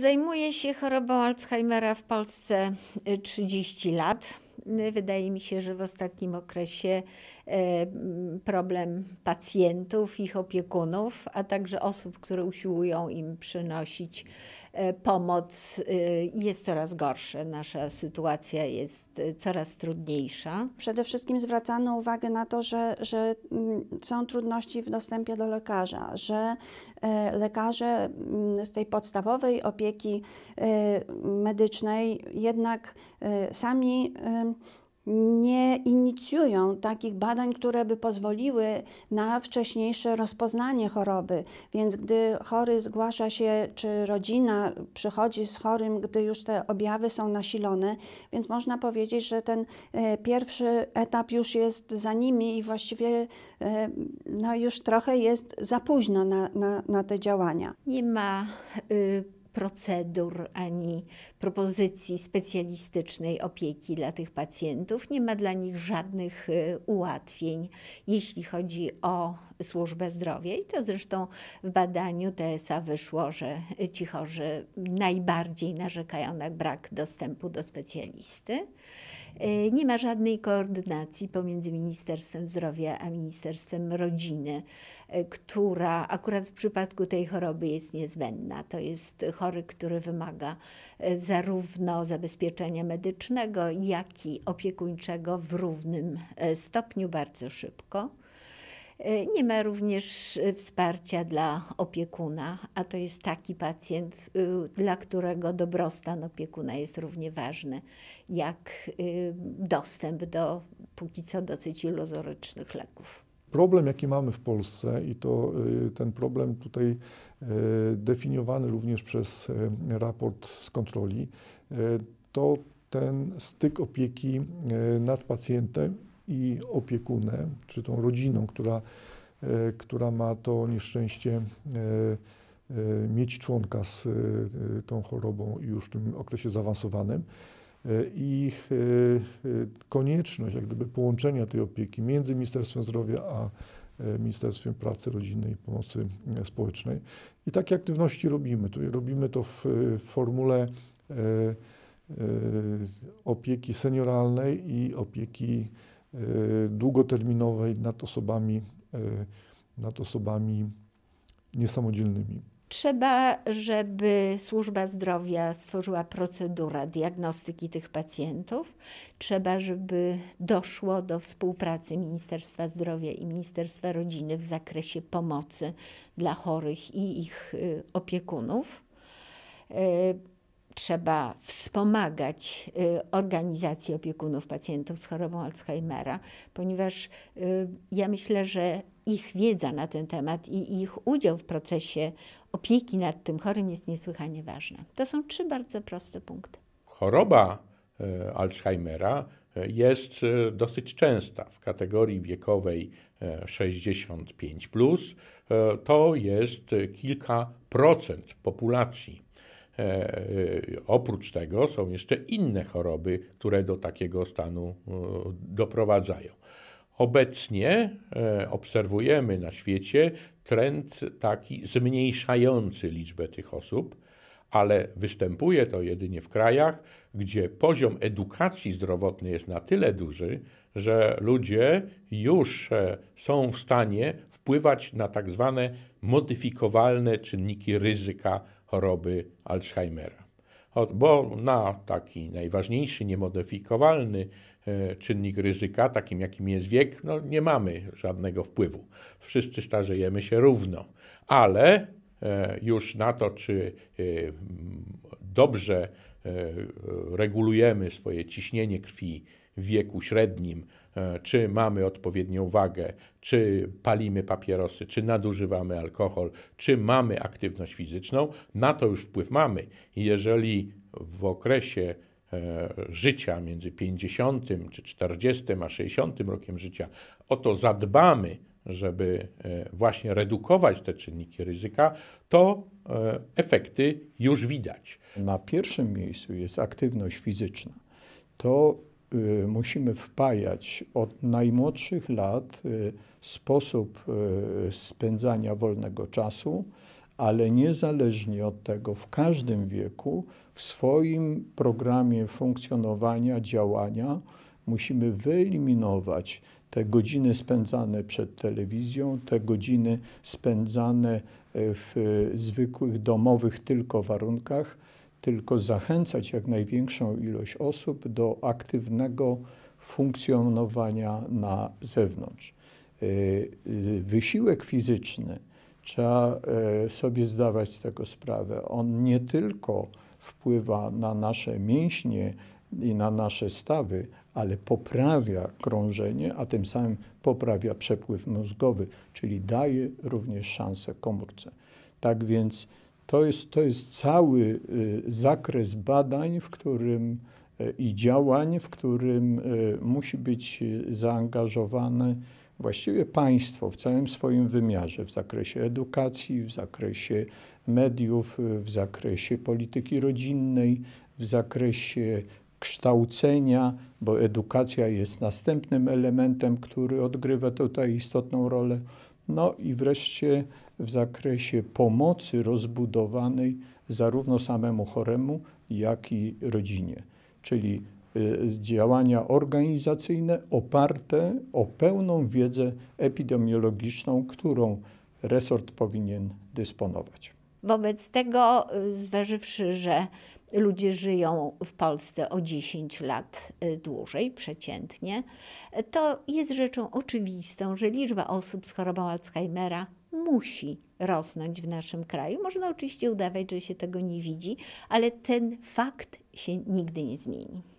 Zajmuję się chorobą Alzheimera w Polsce 30 y, lat. Yy, wydaje mi się, że w ostatnim okresie e, problem pacjentów, ich opiekunów, a także osób, które usiłują im przynosić e, pomoc, e, jest coraz gorszy. Nasza sytuacja jest coraz trudniejsza. Przede wszystkim zwracano uwagę na to, że, że mm, są trudności w dostępie do lekarza, że lekarze mm, z tej podstawowej opieki medycznej jednak sami nie inicjują takich badań, które by pozwoliły na wcześniejsze rozpoznanie choroby. Więc gdy chory zgłasza się, czy rodzina przychodzi z chorym, gdy już te objawy są nasilone, więc można powiedzieć, że ten e, pierwszy etap już jest za nimi i właściwie e, no, już trochę jest za późno na, na, na te działania. Nie ma. Y procedur, ani propozycji specjalistycznej opieki dla tych pacjentów. Nie ma dla nich żadnych y, ułatwień, jeśli chodzi o służbę zdrowia. I to zresztą w badaniu TSA wyszło, że ci chorzy najbardziej narzekają na brak dostępu do specjalisty. E, nie ma żadnej koordynacji pomiędzy Ministerstwem Zdrowia a Ministerstwem Rodziny, e, która akurat w przypadku tej choroby jest niezbędna. To jest chory, który wymaga e, zarówno zabezpieczenia medycznego, jak i opiekuńczego w równym stopniu bardzo szybko. Nie ma również e, wsparcia dla opiekuna, a to jest taki pacjent, e, dla którego dobrostan opiekuna jest równie ważny jak e, dostęp do póki co dosyć iluzorycznych leków. Problem, jaki mamy w Polsce, i to ten problem tutaj definiowany również przez raport z kontroli, to ten styk opieki nad pacjentem i opiekunem, czy tą rodziną, która, e, która ma to nieszczęście e, e, mieć członka z tą chorobą już w tym okresie zaawansowanym. I konieczność jak gdyby połączenia tej opieki między Ministerstwem Zdrowia a Ministerstwem Pracy, Rodziny i Pomocy Społecznej. I takie aktywności robimy. Tutaj robimy to w, w formule opieki senioralnej i opieki E, długoterminowej nad osobami, e, nad osobami niesamodzielnymi. Trzeba, żeby służba zdrowia stworzyła procedurę diagnostyki tych pacjentów. Trzeba, żeby doszło do współpracy Ministerstwa Zdrowia i Ministerstwa Rodziny w zakresie pomocy dla chorych i ich y, opiekunów. E, trzeba wspomagać y, organizacje opiekunów pacjentów z chorobą Alzheimera, ponieważ y, ja myślę, że ich wiedza na ten temat i ich udział w procesie opieki nad tym chorym jest niesłychanie ważna. To są trzy bardzo proste punkty. Choroba y, Alzheimera jest dosyć częsta w kategorii wiekowej 65. Plus, to jest kilka procent populacji. E, e, oprócz tego są jeszcze inne choroby, które do takiego stanu e, doprowadzają. Obecnie obserwujemy na świecie trend taki zmniejszający liczbę tych osób, ale występuje to jedynie w krajach, gdzie poziom edukacji zdrowotnej jest na tyle duży, że ludzie już są w stanie wpływać na tak zwane modyfikowalne czynniki ryzyka choroby Alzheimera. Bo na taki najważniejszy, niemodyfikowalny e, czynnik ryzyka, takim jakim jest wiek, no nie mamy żadnego wpływu. Wszyscy starzejemy się równo, ale e, już na to, czy e, dobrze regulujemy swoje ciśnienie krwi, wieku średnim, e, czy mamy odpowiednią wagę, czy palimy papierosy, czy nadużywamy alkohol, czy mamy aktywność fizyczną, na to już wpływ mamy. I jeżeli w okresie e, życia między 50 czy 40 a 60 rokiem życia o to zadbamy, żeby e, właśnie redukować te czynniki ryzyka, to efekty już widać. Na pierwszym miejscu jest aktywność fizyczna. To Y, musimy wpajać od najmłodszych lat y, sposób y, spędzania wolnego czasu, ale niezależnie od tego, w każdym wieku, w swoim programie funkcjonowania, działania, musimy wyeliminować te godziny spędzane przed telewizją, te godziny spędzane w zwykłych domowych tylko warunkach tylko zachęcać jak największą ilość osób do aktywnego funkcjonowania na zewnątrz. Y, y, wysiłek fizyczny, trzeba e, sobie zdawać z tego sprawę. On nie tylko wpływa na nasze mięśnie i na nasze stawy, ale poprawia krążenie, a tym samym poprawia przepływ mózgowy, czyli daje również szansę komórce. Tak więc to jest, to jest cały y, zakres badań, w którym y, i działań, w którym y, musi być zaangażowane właściwie państwo w całym swoim wymiarze, w zakresie edukacji, w zakresie mediów, w zakresie polityki rodzinnej, w zakresie kształcenia, bo edukacja jest następnym elementem, który odgrywa tutaj istotną rolę no i wreszcie w zakresie pomocy rozbudowanej zarówno samemu choremu, jak i rodzinie, czyli y, działania organizacyjne oparte o pełną wiedzę epidemiologiczną, którą resort powinien dysponować. Wobec tego, y, zważywszy, że ludzie żyją w Polsce o 10 lat y, dłużej przeciętnie, to jest rzeczą oczywistą, że liczba osób z chorobą Alzheimera musi rosnąć w naszym kraju. Można oczywiście udawać, że się tego nie widzi, ale ten fakt się nigdy nie zmieni.